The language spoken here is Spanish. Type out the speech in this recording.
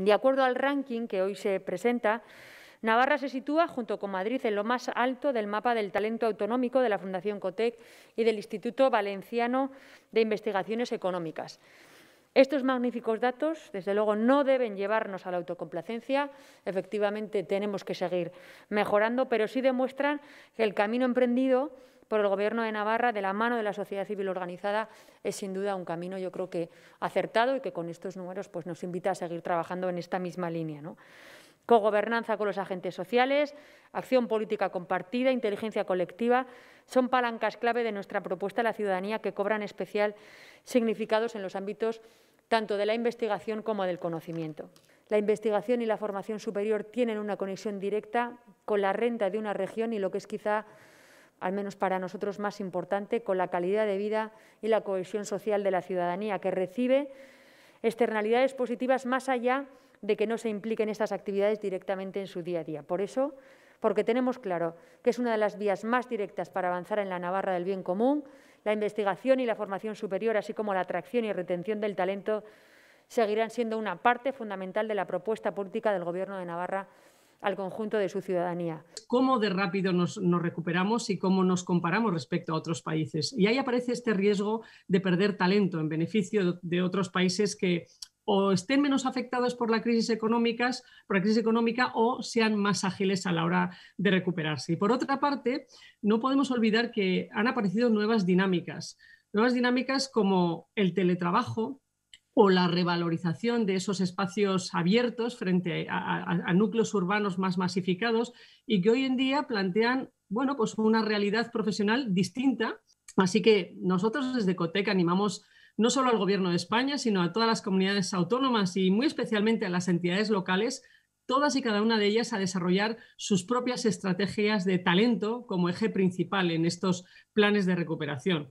De acuerdo al ranking que hoy se presenta, Navarra se sitúa, junto con Madrid, en lo más alto del mapa del talento autonómico de la Fundación COTEC y del Instituto Valenciano de Investigaciones Económicas. Estos magníficos datos, desde luego, no deben llevarnos a la autocomplacencia. Efectivamente, tenemos que seguir mejorando, pero sí demuestran que el camino emprendido por el Gobierno de Navarra de la mano de la sociedad civil organizada es sin duda un camino, yo creo que acertado y que con estos números pues, nos invita a seguir trabajando en esta misma línea. Cogobernanza con los agentes sociales, acción política compartida, inteligencia colectiva, son palancas clave de nuestra propuesta a la ciudadanía que cobran especial significados en los ámbitos tanto de la investigación como del conocimiento. La investigación y la formación superior tienen una conexión directa con la renta de una región y lo que es quizá al menos para nosotros más importante, con la calidad de vida y la cohesión social de la ciudadanía, que recibe externalidades positivas más allá de que no se impliquen estas actividades directamente en su día a día. Por eso, porque tenemos claro que es una de las vías más directas para avanzar en la Navarra del bien común, la investigación y la formación superior, así como la atracción y retención del talento, seguirán siendo una parte fundamental de la propuesta política del Gobierno de Navarra al conjunto de su ciudadanía. ¿Cómo de rápido nos, recuperamos y cómo nos comparamos respecto a otros países? Y ahí aparece este riesgo de perder talento en beneficio de otros países que o estén menos afectados por la crisis por la crisis económica o sean más ágiles a la hora de recuperarse. Y por otra parte, no podemos olvidar que han aparecido nuevas dinámicas, nuevas dinámicas como el teletrabajo, o la revalorización de esos espacios abiertos frente a, núcleos urbanos más masificados y que hoy en día plantean bueno, pues una realidad profesional distinta. Así que nosotros desde Cotec animamos no solo al Gobierno de España, sino a todas las comunidades autónomas y muy especialmente a las entidades locales, todas y cada una de ellas a desarrollar sus propias estrategias de talento como eje principal en estos planes de recuperación.